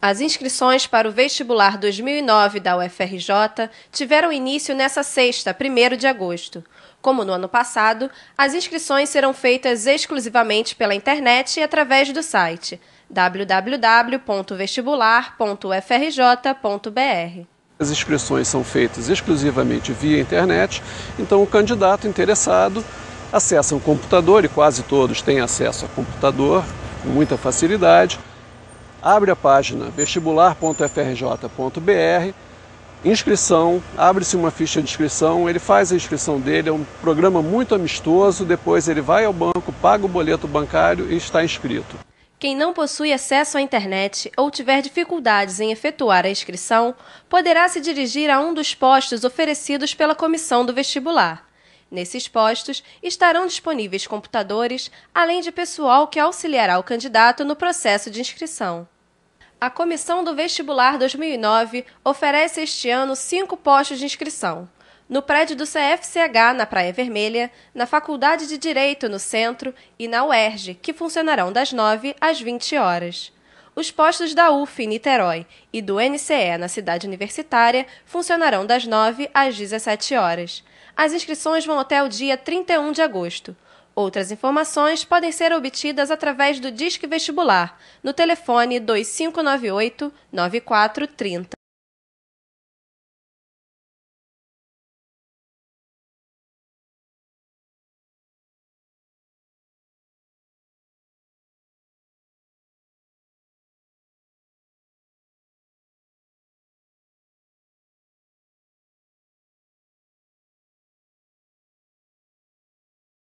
As inscrições para o vestibular 2009 da UFRJ tiveram início nesta sexta, 1 de agosto. Como no ano passado, as inscrições serão feitas exclusivamente pela internet e através do site www.vestibular.ufrj.br. As inscrições são feitas exclusivamente via internet, então o candidato interessado acessa um computador, e quase todos têm acesso a computador com muita facilidade abre a página vestibular.frj.br, inscrição, abre-se uma ficha de inscrição, ele faz a inscrição dele, é um programa muito amistoso, depois ele vai ao banco, paga o boleto bancário e está inscrito. Quem não possui acesso à internet ou tiver dificuldades em efetuar a inscrição, poderá se dirigir a um dos postos oferecidos pela comissão do vestibular. Nesses postos estarão disponíveis computadores, além de pessoal que auxiliará o candidato no processo de inscrição a Comissão do Vestibular 2009 oferece este ano cinco postos de inscrição. No prédio do CFCH, na Praia Vermelha, na Faculdade de Direito, no centro, e na UERJ, que funcionarão das 9 às 20 horas. Os postos da UF em Niterói e do NCE na cidade universitária funcionarão das 9 às 17 horas. As inscrições vão até o dia 31 de agosto. Outras informações podem ser obtidas através do Disque Vestibular, no telefone 2598 9430.